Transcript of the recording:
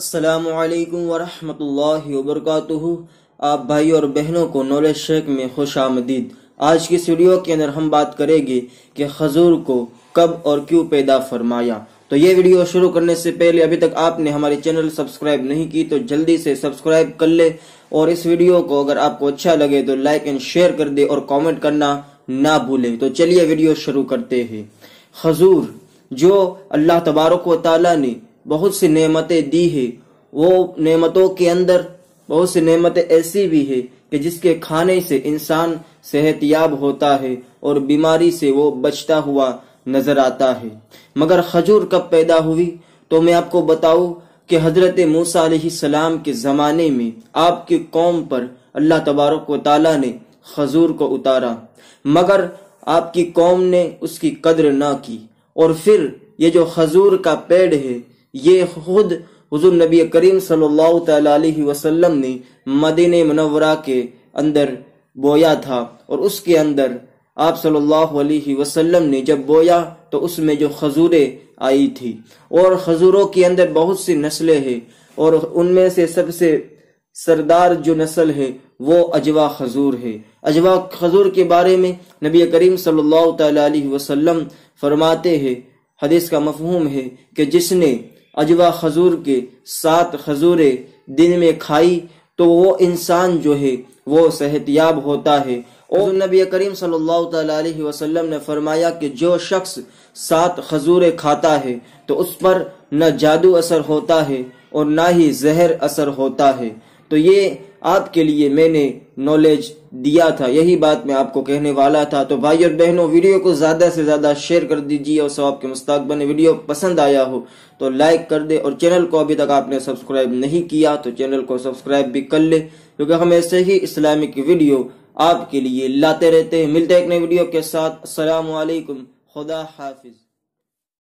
السلام علیکم ورحمۃ اللہ وبرکاتہ آپ بھائی اور بہنوں کو نالج شیخ میں خوش آمدید آج کی ویڈیو کے اندر ہم بات کریں گے کہ خضور کو کب اور کیوں پیدا فرمایا تو یہ ویڈیو شروع کرنے سے پہلے ابھی تک آپ نے ہمارے چینل سبسکرائب نہیں کی تو جلدی سے سبسکرائب کر لے اور اس ویڈیو کو اگر آپ کو اچھا لگے تو لائک اینڈ شیئر کر دے اور کامنٹ کرنا نہ بھولے تو چلیے ویڈیو شروع کرتے ہیں خضور جو اللہ تبارک و تعالیٰ نے بہت سی نعمتیں دی ہے وہ نعمتوں کے اندر بہت سی نعمتیں ایسی بھی ہے کہ جس کے کھانے سے انسان صحت یاب ہوتا ہے اور بیماری سے وہ بچتا ہوا نظر آتا ہے مگر کھجور کب پیدا ہوئی تو میں آپ کو بتاؤں کہ حضرت موسیٰ علیہ السلام کے زمانے میں آپ کی قوم پر اللہ تبارک و تعالیٰ نے خجور کو اتارا مگر آپ کی قوم نے اس کی قدر نہ کی اور پھر یہ جو خجور کا پیڑ ہے یہ خود حضور نبی کریم صلی اللہ تعالیٰ نے مدین منورہ کے اندر بویا تھا اور اس کے اندر آپ صلی اللہ علیہ وسلم نے جب بویا تو اس میں جو خزورے آئی تھی اور کے اندر بہت سی نسلیں ہیں اور ان میں سے سب سے سردار جو نسل ہے وہ اجوا خزور ہے اجوا خزور کے بارے میں نبی کریم صلی اللہ تعالیٰ علیہ وسلم فرماتے ہیں حدیث کا مفہوم ہے کہ جس نے اجوا خزور کے سات دن میں کھائی تو وہ انسان جو ہے وہ صحت یاب ہوتا ہے اور نبی کریم صلی اللہ تعالی علیہ وسلم نے فرمایا کہ جو شخص سات خضوریں کھاتا ہے تو اس پر نہ جادو اثر ہوتا ہے اور نہ ہی زہر اثر ہوتا ہے تو یہ آپ کے لیے میں نے نالج دیا تھا یہی بات میں آپ کو کہنے والا تھا تو بھائی اور بہنوں ویڈیو کو زیادہ سے زیادہ شیئر کر دیجیے اور سواب کے کے مستقبل ویڈیو پسند آیا ہو تو لائک کر دے اور چینل کو ابھی تک آپ نے سبسکرائب نہیں کیا تو چینل کو سبسکرائب بھی کر لے کیونکہ ہم ایسے ہی اسلامک ویڈیو آپ کے لیے لاتے رہتے ہیں ملتے ایک نئے ویڈیو کے ساتھ السلام علیکم خدا حافظ